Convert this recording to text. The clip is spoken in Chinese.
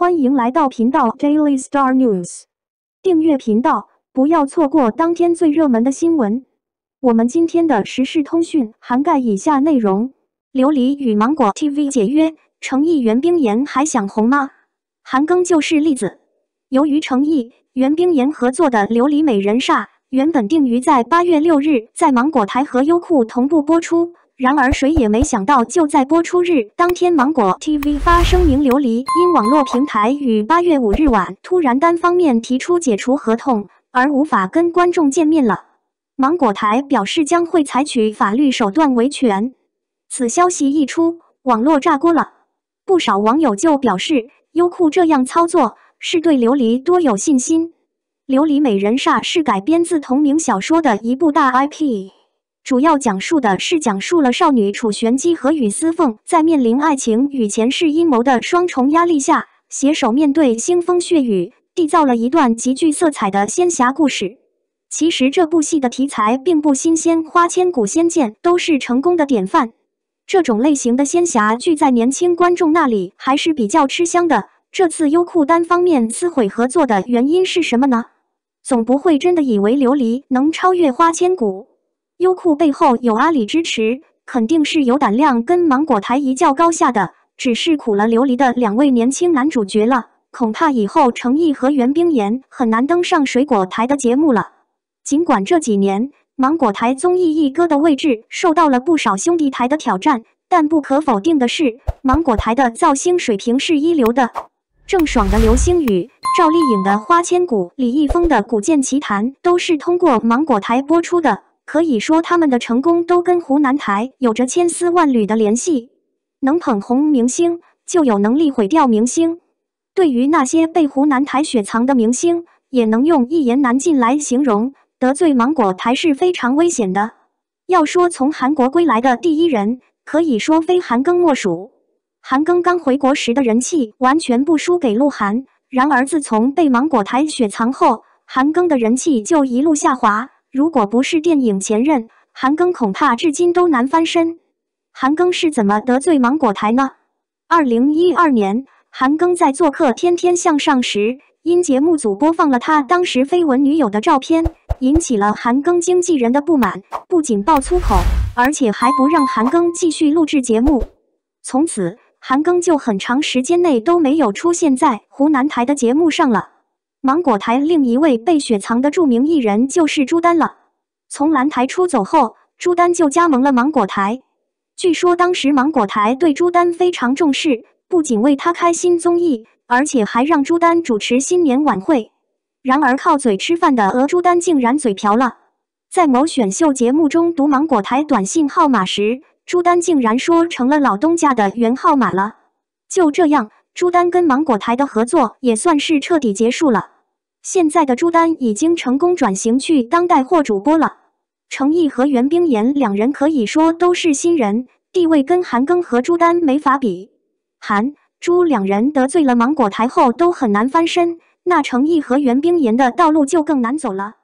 欢迎来到频道 Daily Star News，订阅频道，不要错过当天最热门的新闻。我们今天的时事通讯涵盖以下内容：琉璃与芒果 TV 解约，成毅袁冰妍还想红吗？韩庚就是例子。由于成毅袁冰妍合作的《琉璃美人煞》原本定于在八月六日在芒果台和优酷同步播出。然而，谁也没想到，就在播出日当天，芒果 TV 发声明，琉璃因网络平台于八月五日晚突然单方面提出解除合同，而无法跟观众见面了。芒果台表示将会采取法律手段维权。此消息一出，网络炸锅了，不少网友就表示，优酷这样操作是对琉璃多有信心。《琉璃美人煞》是改编自同名小说的一部大 IP。主要讲述的是讲述了少女楚璇玑和雨丝凤在面临爱情与前世阴谋的双重压力下，携手面对腥风血雨，缔造了一段极具色彩的仙侠故事。其实这部戏的题材并不新鲜，《花千骨》《仙剑》都是成功的典范。这种类型的仙侠剧在年轻观众那里还是比较吃香的。这次优酷单方面撕毁合作的原因是什么呢？总不会真的以为《琉璃》能超越《花千骨》？优酷背后有阿里支持，肯定是有胆量跟芒果台一较高下的。只是苦了《琉璃》的两位年轻男主角了，恐怕以后程毅和袁冰妍很难登上水果台的节目了。尽管这几年芒果台综艺一哥的位置受到了不少兄弟台的挑战，但不可否定的是，芒果台的造星水平是一流的。郑爽的《流星雨》，赵丽颖的《花千骨》，李易峰的《古剑奇谭》，都是通过芒果台播出的。可以说，他们的成功都跟湖南台有着千丝万缕的联系。能捧红明星，就有能力毁掉明星。对于那些被湖南台雪藏的明星，也能用一言难尽来形容。得罪芒果台是非常危险的。要说从韩国归来的第一人，可以说非韩庚莫属。韩庚刚回国时的人气完全不输给鹿晗，然而自从被芒果台雪藏后，韩庚的人气就一路下滑。如果不是电影《前任》，韩庚恐怕至今都难翻身。韩庚是怎么得罪芒果台呢？二零一二年，韩庚在做客《天天向上》时，因节目组播放了他当时绯闻女友的照片，引起了韩庚经纪人的不满，不仅爆粗口，而且还不让韩庚继续录制节目。从此，韩庚就很长时间内都没有出现在湖南台的节目上了。芒果台另一位被雪藏的著名艺人就是朱丹了。从蓝台出走后，朱丹就加盟了芒果台。据说当时芒果台对朱丹非常重视，不仅为他开新综艺，而且还让朱丹主持新年晚会。然而靠嘴吃饭的鹅朱丹竟然嘴瓢了，在某选秀节目中读芒果台短信号码时，朱丹竟然说成了老东家的原号码了。就这样。朱丹跟芒果台的合作也算是彻底结束了。现在的朱丹已经成功转型去当带货主播了。程毅和袁冰妍两人可以说都是新人，地位跟韩庚和朱丹没法比。韩、朱两人得罪了芒果台后都很难翻身，那程毅和袁冰妍的道路就更难走了。